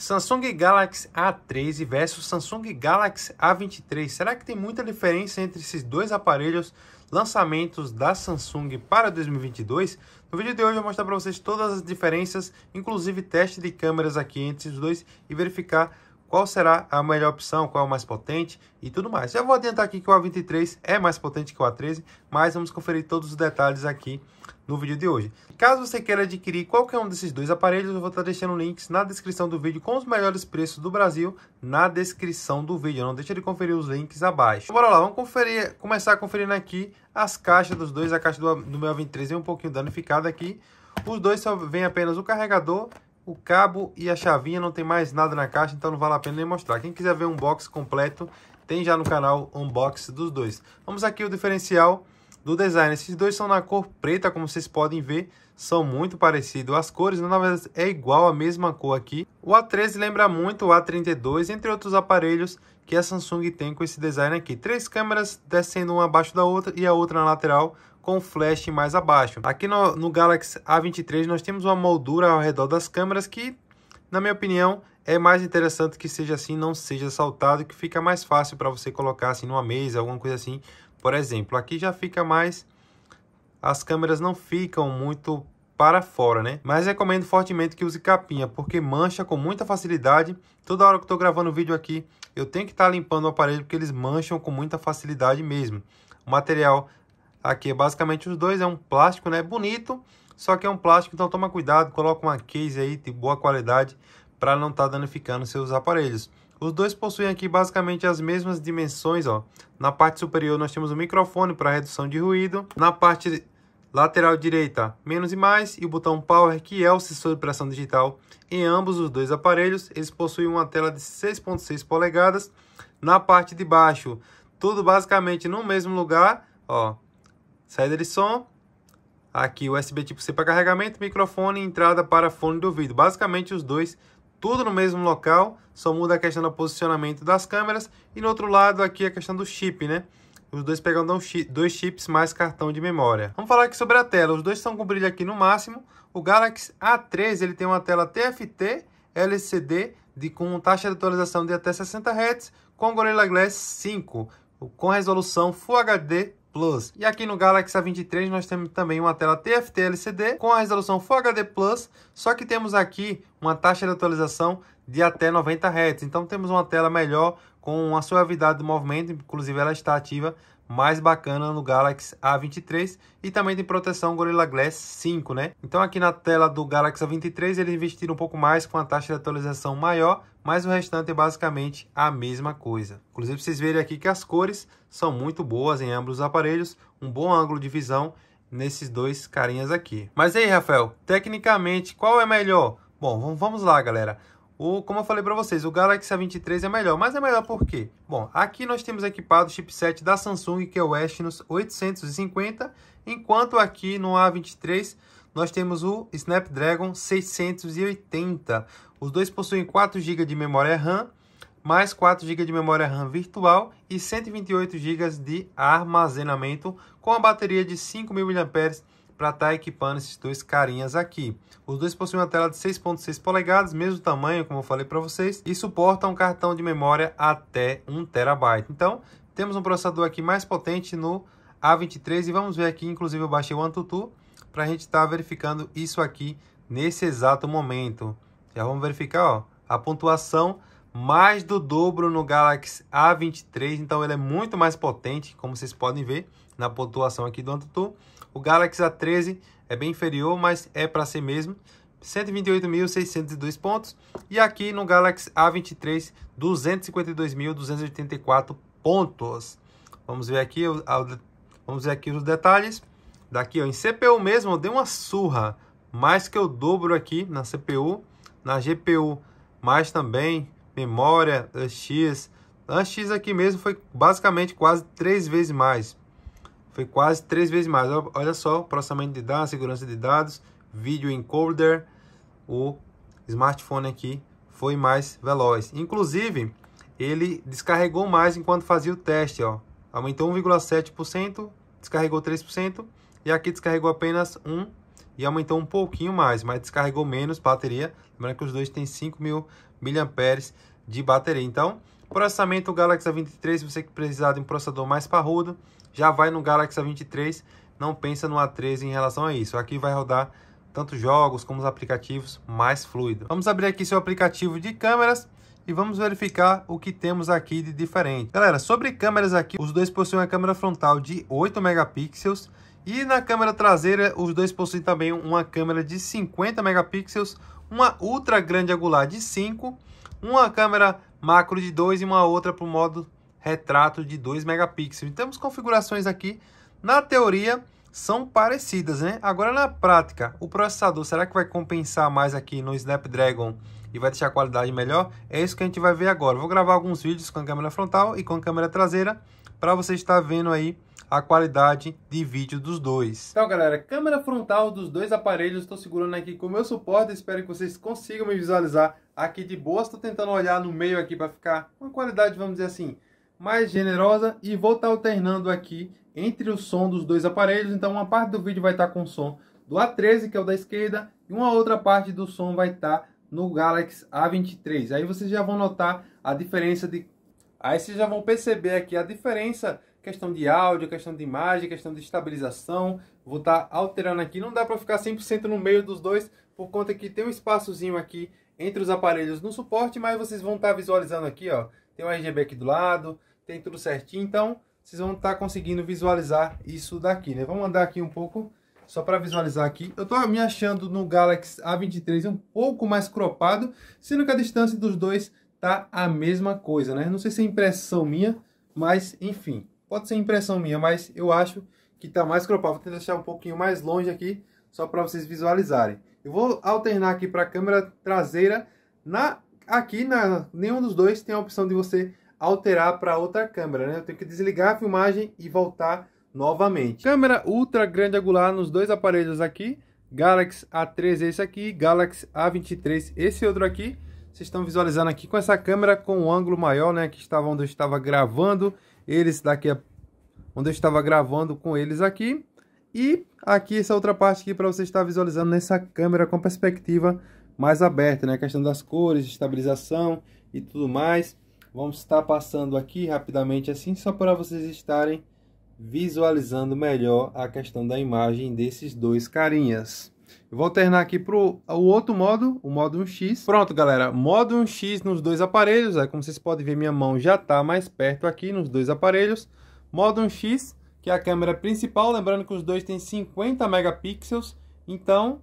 Samsung Galaxy A13 versus Samsung Galaxy A23. Será que tem muita diferença entre esses dois aparelhos lançamentos da Samsung para 2022? No vídeo de hoje eu vou mostrar para vocês todas as diferenças, inclusive teste de câmeras aqui entre os dois e verificar qual será a melhor opção, qual é o mais potente e tudo mais. Eu vou adiantar aqui que o A23 é mais potente que o A13, mas vamos conferir todos os detalhes aqui no vídeo de hoje. Caso você queira adquirir qualquer um desses dois aparelhos, eu vou estar deixando links na descrição do vídeo com os melhores preços do Brasil na descrição do vídeo. Não deixe de conferir os links abaixo. Bora lá, vamos conferir, começar conferindo aqui as caixas dos dois. A caixa do, do meu A23 é um pouquinho danificada aqui. Os dois só vem apenas o carregador o cabo e a chavinha, não tem mais nada na caixa, então não vale a pena nem mostrar. Quem quiser ver um unboxing completo, tem já no canal unboxing dos dois. Vamos aqui o diferencial do design. Esses dois são na cor preta, como vocês podem ver, são muito parecidos. As cores, na verdade, é igual a mesma cor aqui. O A13 lembra muito o A32, entre outros aparelhos que a Samsung tem com esse design aqui. Três câmeras descendo uma abaixo da outra e a outra na lateral, com flash mais abaixo. Aqui no, no Galaxy A23 nós temos uma moldura ao redor das câmeras que, na minha opinião, é mais interessante que seja assim, não seja saltado, que fica mais fácil para você colocar assim numa mesa, alguma coisa assim. Por exemplo, aqui já fica mais... As câmeras não ficam muito para fora, né? Mas recomendo fortemente que use capinha, porque mancha com muita facilidade. Toda hora que estou gravando vídeo aqui, eu tenho que estar tá limpando o aparelho, porque eles mancham com muita facilidade mesmo. O material Aqui, é basicamente, os dois. É um plástico, né? Bonito, só que é um plástico, então toma cuidado. Coloca uma case aí de boa qualidade para não estar tá danificando seus aparelhos. Os dois possuem aqui basicamente as mesmas dimensões, ó. Na parte superior nós temos o microfone para redução de ruído. Na parte lateral direita, menos e mais, e o botão Power, que é o sensor de pressão digital. Em ambos os dois aparelhos, eles possuem uma tela de 6.6 polegadas. Na parte de baixo, tudo basicamente no mesmo lugar, ó saída de som, aqui USB tipo C para carregamento, microfone e entrada para fone de ouvido. Basicamente os dois tudo no mesmo local, só muda a questão do posicionamento das câmeras e no outro lado aqui a questão do chip, né? Os dois pegando dois chips mais cartão de memória. Vamos falar aqui sobre a tela. Os dois estão com brilho aqui no máximo. O Galaxy A3 ele tem uma tela TFT LCD de, com taxa de atualização de até 60 Hz com Gorilla Glass 5, com resolução Full HD Plus. E aqui no Galaxy A23 nós temos também uma tela TFT LCD com a resolução Full HD Plus, só que temos aqui uma taxa de atualização de até 90 Hz. Então temos uma tela melhor com a suavidade do movimento, inclusive ela está ativa mais bacana no Galaxy A23 e também tem proteção Gorilla Glass 5, né? Então aqui na tela do Galaxy A23 eles investiram um pouco mais com a taxa de atualização maior, mas o restante é basicamente a mesma coisa. Inclusive vocês verem aqui que as cores são muito boas em ambos os aparelhos, um bom ângulo de visão nesses dois carinhas aqui. Mas aí, Rafael, tecnicamente qual é melhor? Bom, vamos lá, galera. O, como eu falei para vocês, o Galaxy A23 é melhor, mas é melhor por quê? Bom, aqui nós temos equipado o chipset da Samsung, que é o Exynos 850, enquanto aqui no A23 nós temos o Snapdragon 680. Os dois possuem 4 GB de memória RAM, mais 4 GB de memória RAM virtual e 128 GB de armazenamento, com a bateria de 5.000 mAh para estar tá equipando esses dois carinhas aqui. Os dois possuem uma tela de 6.6 polegadas, mesmo tamanho, como eu falei para vocês, e suportam um cartão de memória até 1 terabyte. Então, temos um processador aqui mais potente no A23 e vamos ver aqui, inclusive eu baixei o AnTuTu para a gente estar tá verificando isso aqui nesse exato momento. Já vamos verificar, ó, a pontuação mais do dobro no Galaxy A23, então ele é muito mais potente, como vocês podem ver na pontuação aqui do AnTuTu. O Galaxy A13 é bem inferior, mas é para si mesmo. 128.602 pontos. E aqui no Galaxy A23, 252.284 pontos. Vamos ver aqui, vamos ver aqui os detalhes. Daqui ó, em CPU mesmo, eu dei uma surra, mais que eu dobro aqui na CPU, na GPU, mais também memória, X. A X aqui mesmo foi basicamente quase três vezes mais foi quase três vezes mais. Olha só, processamento de dados, segurança de dados, vídeo encoder, o smartphone aqui foi mais veloz. Inclusive, ele descarregou mais enquanto fazia o teste, ó. Aumentou 1,7%, descarregou 3% e aqui descarregou apenas 1 e aumentou um pouquinho mais, mas descarregou menos bateria. Lembrando que os dois têm 5.000 mAh de bateria. Então, processamento Galaxy A23, se você precisar de um processador mais parrudo, já vai no Galaxy A23, não pensa no A13 em relação a isso. Aqui vai rodar tanto jogos como os aplicativos mais fluido. Vamos abrir aqui seu aplicativo de câmeras e vamos verificar o que temos aqui de diferente. Galera, sobre câmeras aqui, os dois possuem a câmera frontal de 8 megapixels e na câmera traseira os dois possuem também uma câmera de 50 megapixels, uma ultra grande angular de 5, uma câmera macro de 2 e uma outra para o modo retrato de 2 megapixels. Então, as configurações aqui, na teoria, são parecidas, né? Agora, na prática, o processador, será que vai compensar mais aqui no Snapdragon e vai deixar a qualidade melhor? É isso que a gente vai ver agora. Vou gravar alguns vídeos com a câmera frontal e com a câmera traseira para você estar vendo aí a qualidade de vídeo dos dois. Então galera, câmera frontal dos dois aparelhos, estou segurando aqui com o meu suporte, espero que vocês consigam me visualizar aqui de boa. Estou tentando olhar no meio aqui para ficar uma qualidade, vamos dizer assim, mais generosa e vou estar tá alternando aqui entre o som dos dois aparelhos, então uma parte do vídeo vai estar tá com o som do A13, que é o da esquerda, e uma outra parte do som vai estar tá no Galaxy A23. Aí vocês já vão notar a diferença de... Aí vocês já vão perceber aqui a diferença, questão de áudio, questão de imagem, questão de estabilização. Vou estar alterando aqui, não dá para ficar 100% no meio dos dois, por conta que tem um espaçozinho aqui entre os aparelhos no suporte, mas vocês vão estar tá visualizando aqui, ó, tem o RGB aqui do lado, tem tudo certinho, então vocês vão estar tá conseguindo visualizar isso daqui, né? Vamos andar aqui um pouco, só para visualizar aqui. Eu estou me achando no Galaxy A23 um pouco mais cropado, sendo que a distância dos dois tá a mesma coisa, né? Não sei se é impressão minha, mas enfim, pode ser impressão minha, mas eu acho que tá mais cropado. Vou tentar deixar um pouquinho mais longe aqui, só para vocês visualizarem. Eu vou alternar aqui para a câmera traseira. Na, aqui, na, nenhum dos dois tem a opção de você alterar para outra câmera, né? Eu tenho que desligar a filmagem e voltar novamente. Câmera ultra grande angular nos dois aparelhos aqui. Galaxy A3 esse aqui, Galaxy A23 esse outro aqui. Vocês estão visualizando aqui com essa câmera com um ângulo maior, né? Que estava onde eu estava gravando. Eles daqui a... Onde eu estava gravando com eles aqui. E aqui essa outra parte aqui para você estar visualizando nessa câmera com perspectiva mais aberta, né? A questão das cores, estabilização e tudo mais. Vamos estar passando aqui rapidamente assim, só para vocês estarem visualizando melhor a questão da imagem desses dois carinhas. Eu vou alternar aqui para o outro modo, o modo 1x. Pronto, galera, modo 1x nos dois aparelhos. Aí, é como vocês podem ver, minha mão já está mais perto aqui nos dois aparelhos. Modo 1x que é a câmera principal, lembrando que os dois têm 50 megapixels, então,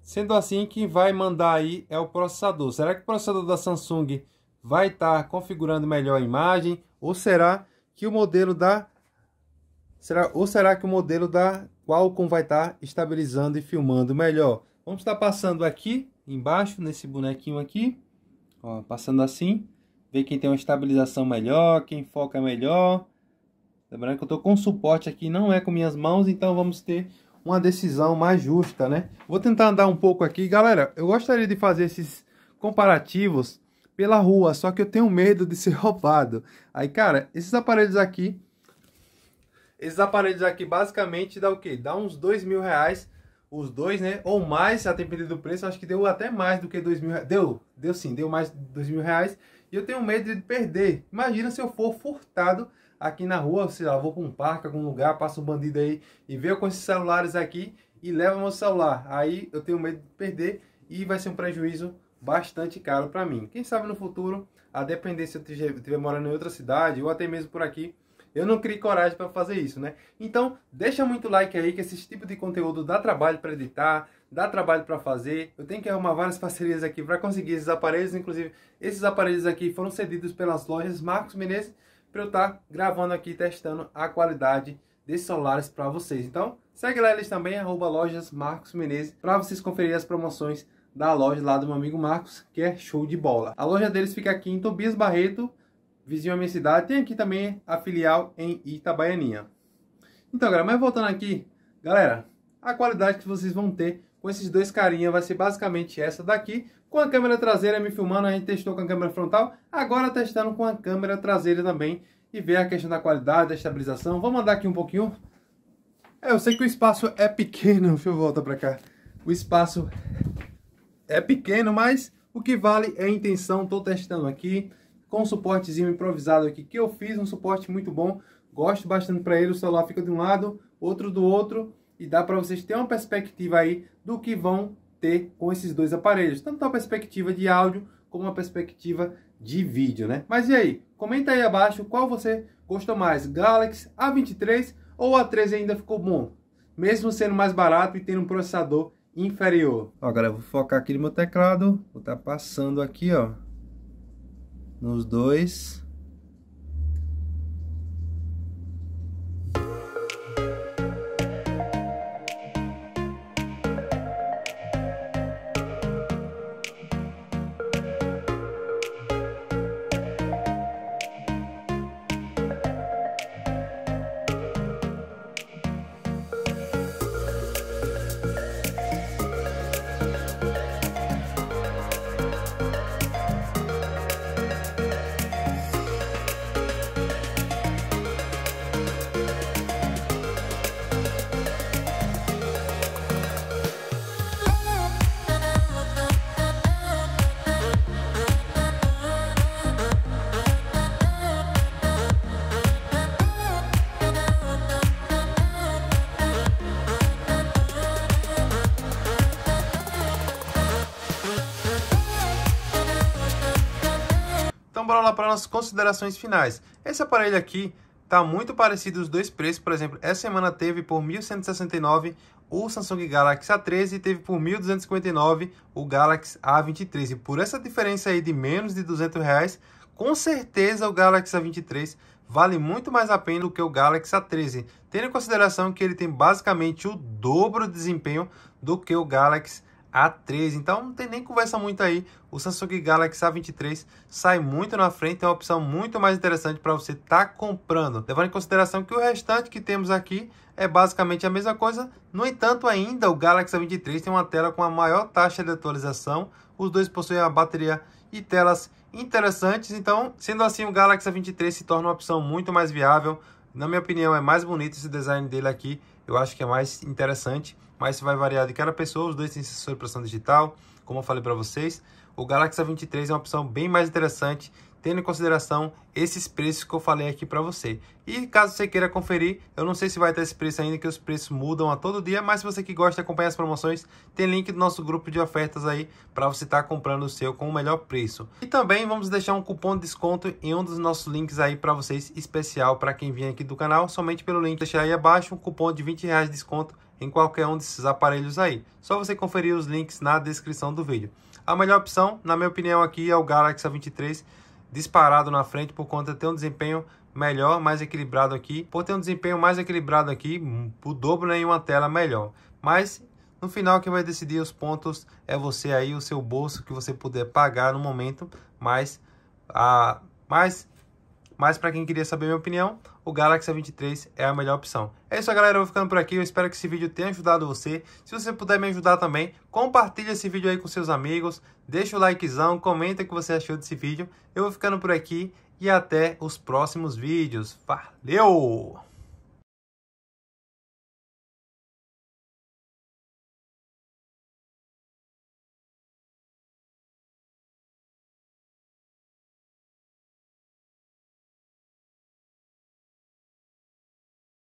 sendo assim, quem vai mandar aí é o processador. Será que o processador da Samsung vai estar tá configurando melhor a imagem, ou será que o modelo da será ou será que o modelo da Qualcomm vai estar tá estabilizando e filmando melhor? Vamos estar tá passando aqui embaixo nesse bonequinho aqui, ó, passando assim, ver quem tem uma estabilização melhor, quem foca melhor. Lembrando que eu estou com suporte aqui, não é com minhas mãos, então vamos ter uma decisão mais justa, né? Vou tentar andar um pouco aqui. Galera, eu gostaria de fazer esses comparativos pela rua, só que eu tenho medo de ser roubado. Aí, cara, esses aparelhos aqui... Esses aparelhos aqui basicamente dá o quê? Dá uns dois mil reais, os dois, né? Ou mais, a depender do preço, acho que deu até mais do que dois mil reais. Deu, deu sim, deu mais dois mil reais. E eu tenho medo de perder. Imagina se eu for furtado aqui na rua, sei lá, vou para um parque, algum lugar, passa um bandido aí e veio com esses celulares aqui e leva meu celular. Aí eu tenho medo de perder e vai ser um prejuízo bastante caro para mim. Quem sabe no futuro, a depender se eu estiver morando em outra cidade ou até mesmo por aqui, eu não criei coragem para fazer isso, né? Então, deixa muito like aí que esse tipo de conteúdo dá trabalho para editar, dá trabalho para fazer. Eu tenho que arrumar várias parcerias aqui para conseguir esses aparelhos, inclusive esses aparelhos aqui foram cedidos pelas lojas Marcos Menezes para eu estar tá gravando aqui, testando a qualidade desses celulares para vocês. Então, segue lá eles também, arroba lojas Marcos Menezes, para vocês conferirem as promoções da loja lá do meu amigo Marcos, que é show de bola. A loja deles fica aqui em Tobias Barreto, vizinho à minha cidade. Tem aqui também a filial em Itabaianinha. Então, galera, mas voltando aqui, galera, a qualidade que vocês vão ter com esses dois carinha vai ser basicamente essa daqui com a câmera traseira me filmando, a gente testou com a câmera frontal, agora testando com a câmera traseira também e ver a questão da qualidade, da estabilização. Vamos andar aqui um pouquinho. É, eu sei que o espaço é pequeno, deixa eu voltar para cá. O espaço é pequeno, mas o que vale é a intenção. Estou testando aqui com um suportezinho improvisado aqui que eu fiz, um suporte muito bom. Gosto bastante para ele, o celular fica de um lado, outro do outro e dá para vocês terem uma perspectiva aí do que vão ter com esses dois aparelhos, tanto a perspectiva de áudio como a perspectiva de vídeo, né? Mas e aí? Comenta aí abaixo qual você gostou mais, Galaxy A23 ou A13 ainda ficou bom, mesmo sendo mais barato e tendo um processador inferior. Ó, galera, vou focar aqui no meu teclado, vou estar tá passando aqui, ó, nos dois. Então bora lá para nossas considerações finais. Esse aparelho aqui tá muito parecido os dois preços, por exemplo, essa semana teve por 1169 o Samsung Galaxy A13 teve por 1.259 o Galaxy A23. E por essa diferença aí de menos de 200 reais, com certeza o Galaxy A23 vale muito mais a pena do que o Galaxy A13, tendo em consideração que ele tem basicamente o dobro de desempenho do que o Galaxy a3. Então não tem nem conversa muito aí. O Samsung Galaxy A23 sai muito na frente, é uma opção muito mais interessante para você estar tá comprando. Levando em consideração que o restante que temos aqui é basicamente a mesma coisa. No entanto, ainda o Galaxy A23 tem uma tela com a maior taxa de atualização. Os dois possuem a bateria e telas interessantes. Então, sendo assim, o Galaxy A23 se torna uma opção muito mais viável. Na minha opinião, é mais bonito esse design dele aqui. Eu acho que é mais interessante mas isso vai variar de cada pessoa. Os dois têm sensor de pressão digital, como eu falei para vocês. O Galaxy A23 é uma opção bem mais interessante, tendo em consideração esses preços que eu falei aqui para você. E caso você queira conferir, eu não sei se vai ter esse preço ainda, que os preços mudam a todo dia, mas se você que gosta de acompanhar as promoções, tem link do nosso grupo de ofertas aí para você estar tá comprando o seu com o melhor preço. E também vamos deixar um cupom de desconto em um dos nossos links aí para vocês, especial para quem vem aqui do canal, somente pelo link. Deixar aí abaixo um cupom de 20 reais de desconto em qualquer um desses aparelhos aí. Só você conferir os links na descrição do vídeo. A melhor opção, na minha opinião aqui, é o Galaxy A23 disparado na frente por conta de ter um desempenho melhor, mais equilibrado aqui. Por ter um desempenho mais equilibrado aqui, o dobro né, em uma tela melhor. Mas no final quem vai decidir os pontos é você aí, o seu bolso que você puder pagar no momento, mas a mas mas para quem queria saber minha opinião, o Galaxy A23 é a melhor opção. É isso, galera. Eu vou ficando por aqui. Eu espero que esse vídeo tenha ajudado você. Se você puder me ajudar também, compartilha esse vídeo aí com seus amigos. Deixa o likezão, comenta o que você achou desse vídeo. Eu vou ficando por aqui e até os próximos vídeos. Valeu!